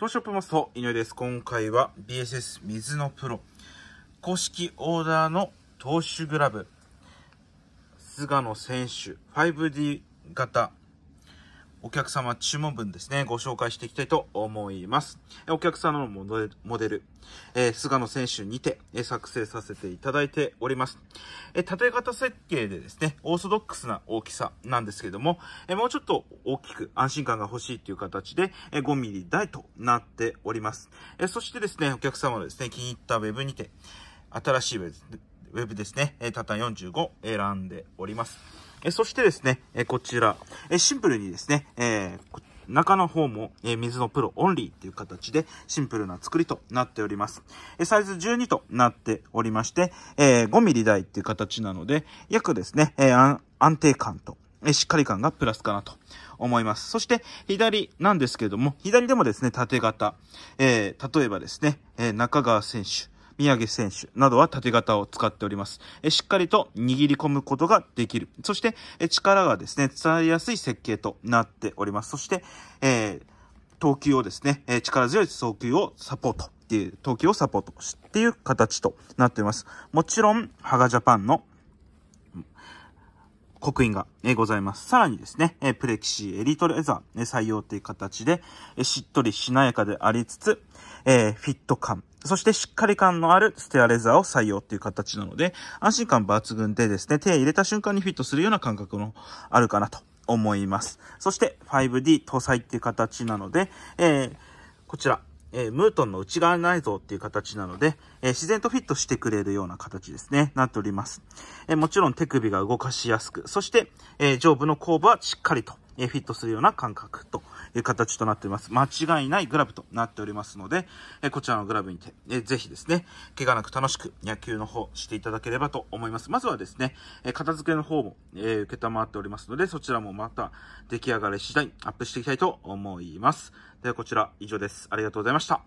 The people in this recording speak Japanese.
スポーショップマスト、井上です。今回は BSS 水のプロ、公式オーダーの投手グラブ、菅野選手 5D 型お客様注文文ですね、ご紹介していきたいと思います。お客様のモデル、え菅野選手にて、え作成させていただいております。え縦型設計でですね、オーソドックスな大きさなんですけども、えもうちょっと大きく安心感が欲しいという形で、え5ミリ台となっております。えそしてですね、お客様のですね、気に入ったウェブにて、新しいウェブですね、タタン45選んでおります。えそしてですね、えこちら、えシンプルにですね、えー、中の方も、え水のプロオンリーという形でシンプルな作りとなっております。えサイズ12となっておりまして、え 5mm 台っていう形なので、約ですね、え安定感としっかり感がプラスかなと思います。そして左なんですけれども、左でもですね、縦型、え例えばですね、え中川選手、宮城選手などは縦型を使っております。えしっかりと握り込むことができる。そして、え力がですね、伝わりやすい設計となっております。そして、えー、投球をですね、え力強い送球をサポートっていう、投球をサポートっていう形となっています。もちろん、ハガジャパンの刻印がございます。さらにですね、プレキシエリートレザー採用っていう形で、しっとりしなやかでありつつ、フィット感、そしてしっかり感のあるステアレザーを採用っていう形なので、安心感抜群でですね、手入れた瞬間にフィットするような感覚のあるかなと思います。そして 5D 搭載っていう形なので、えー、こちら、えー、ムートンの内側内蔵っていう形なので、えー、自然とフィットしてくれるような形ですね、なっております。えもちろん手首が動かしやすく、そして、え上部の後部はしっかりとえフィットするような感覚という形となっております。間違いないグラブとなっておりますので、えこちらのグラブにて、えぜひですね、怪我なく楽しく野球の方していただければと思います。まずはですね、え片付けの方も、え受けたまっておりますので、そちらもまた出来上がり次第アップしていきたいと思います。ではこちら以上です。ありがとうございました。